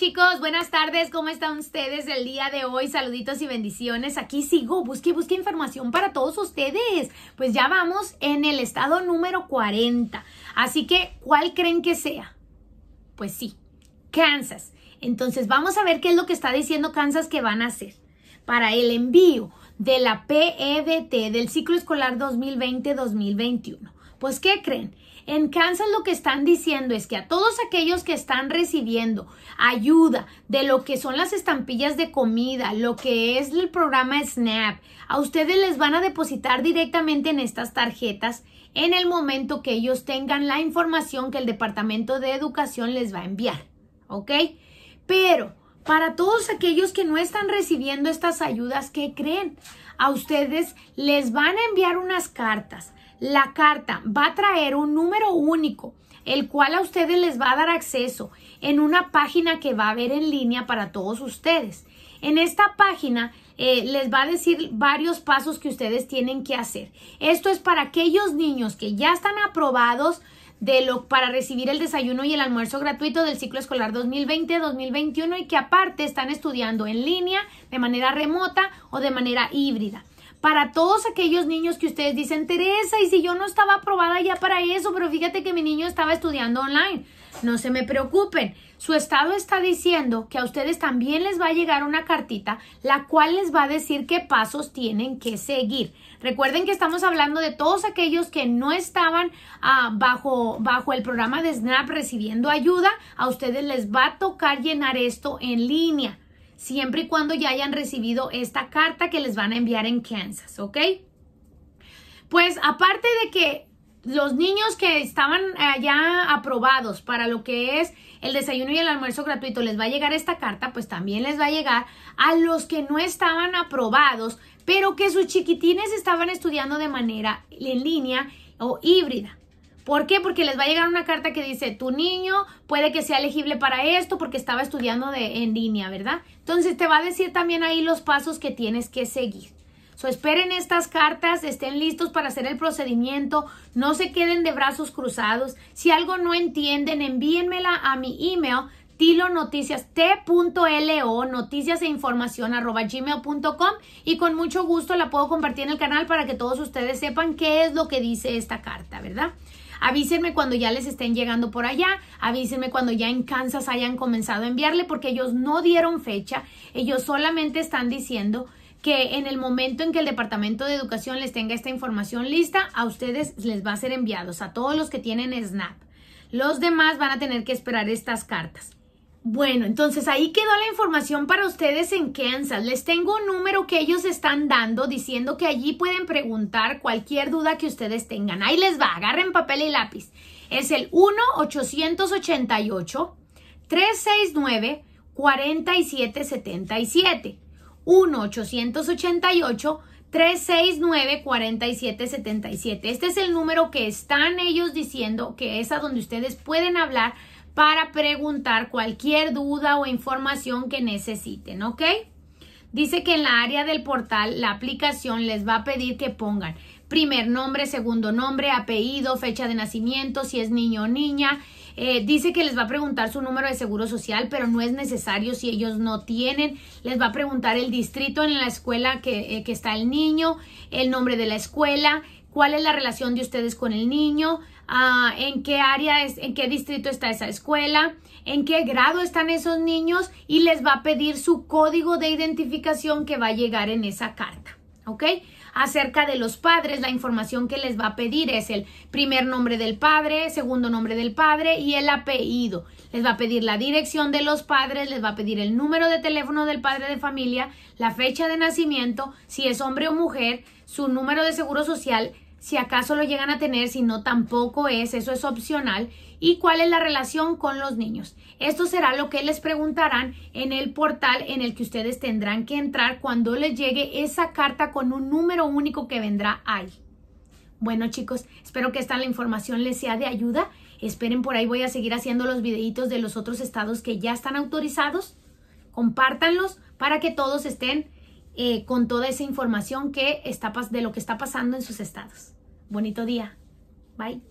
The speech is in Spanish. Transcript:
chicos, buenas tardes, ¿cómo están ustedes el día de hoy? Saluditos y bendiciones. Aquí sigo, busque, busque información para todos ustedes. Pues ya vamos en el estado número 40. Así que, ¿cuál creen que sea? Pues sí, Kansas. Entonces, vamos a ver qué es lo que está diciendo Kansas que van a hacer para el envío de la PEBT del ciclo escolar 2020-2021. Pues, ¿qué creen? En Kansas lo que están diciendo es que a todos aquellos que están recibiendo ayuda de lo que son las estampillas de comida, lo que es el programa SNAP, a ustedes les van a depositar directamente en estas tarjetas en el momento que ellos tengan la información que el Departamento de Educación les va a enviar. ¿Ok? Pero para todos aquellos que no están recibiendo estas ayudas, ¿qué creen? A ustedes les van a enviar unas cartas la carta va a traer un número único, el cual a ustedes les va a dar acceso en una página que va a haber en línea para todos ustedes. En esta página eh, les va a decir varios pasos que ustedes tienen que hacer. Esto es para aquellos niños que ya están aprobados de lo, para recibir el desayuno y el almuerzo gratuito del ciclo escolar 2020-2021 y que aparte están estudiando en línea, de manera remota o de manera híbrida para todos aquellos niños que ustedes dicen, Teresa, y si yo no estaba aprobada ya para eso, pero fíjate que mi niño estaba estudiando online. No se me preocupen. Su estado está diciendo que a ustedes también les va a llegar una cartita, la cual les va a decir qué pasos tienen que seguir. Recuerden que estamos hablando de todos aquellos que no estaban ah, bajo, bajo el programa de SNAP recibiendo ayuda. A ustedes les va a tocar llenar esto en línea siempre y cuando ya hayan recibido esta carta que les van a enviar en Kansas, ¿ok? Pues aparte de que los niños que estaban ya aprobados para lo que es el desayuno y el almuerzo gratuito les va a llegar esta carta, pues también les va a llegar a los que no estaban aprobados, pero que sus chiquitines estaban estudiando de manera en línea o híbrida. ¿Por qué? Porque les va a llegar una carta que dice, tu niño puede que sea elegible para esto porque estaba estudiando de, en línea, ¿verdad? Entonces te va a decir también ahí los pasos que tienes que seguir. So, esperen estas cartas, estén listos para hacer el procedimiento, no se queden de brazos cruzados. Si algo no entienden, envíenmela a mi email Tilo Noticias, noticias e información arroba gmail.com y con mucho gusto la puedo compartir en el canal para que todos ustedes sepan qué es lo que dice esta carta, ¿verdad? Avísenme cuando ya les estén llegando por allá, avísenme cuando ya en Kansas hayan comenzado a enviarle, porque ellos no dieron fecha, ellos solamente están diciendo que en el momento en que el Departamento de Educación les tenga esta información lista, a ustedes les va a ser enviados, a todos los que tienen SNAP. Los demás van a tener que esperar estas cartas. Bueno, entonces ahí quedó la información para ustedes en Kansas. Les tengo un número que ellos están dando diciendo que allí pueden preguntar cualquier duda que ustedes tengan. Ahí les va, agarren papel y lápiz. Es el 1-888-369-4777. 1-888-369-4777. 4777 Este es el número que están ellos diciendo que es a donde ustedes pueden hablar para preguntar cualquier duda o información que necesiten, ¿ok? Dice que en la área del portal la aplicación les va a pedir que pongan primer nombre, segundo nombre, apellido, fecha de nacimiento, si es niño o niña. Eh, dice que les va a preguntar su número de seguro social, pero no es necesario si ellos no tienen. Les va a preguntar el distrito en la escuela que, eh, que está el niño, el nombre de la escuela, cuál es la relación de ustedes con el niño, ah, en qué área es, en qué distrito está esa escuela, en qué grado están esos niños y les va a pedir su código de identificación que va a llegar en esa carta. ¿Ok? Acerca de los padres, la información que les va a pedir es el primer nombre del padre, segundo nombre del padre y el apellido. Les va a pedir la dirección de los padres, les va a pedir el número de teléfono del padre de familia, la fecha de nacimiento, si es hombre o mujer, su número de seguro social, si acaso lo llegan a tener, si no tampoco es, eso es opcional, y cuál es la relación con los niños. Esto será lo que les preguntarán en el portal en el que ustedes tendrán que entrar cuando les llegue esa carta con un número único que vendrá ahí. Bueno chicos, espero que esta información les sea de ayuda. Esperen por ahí, voy a seguir haciendo los videitos de los otros estados que ya están autorizados. Compártanlos para que todos estén eh, con toda esa información que está, de lo que está pasando en sus estados. Bonito día. Bye.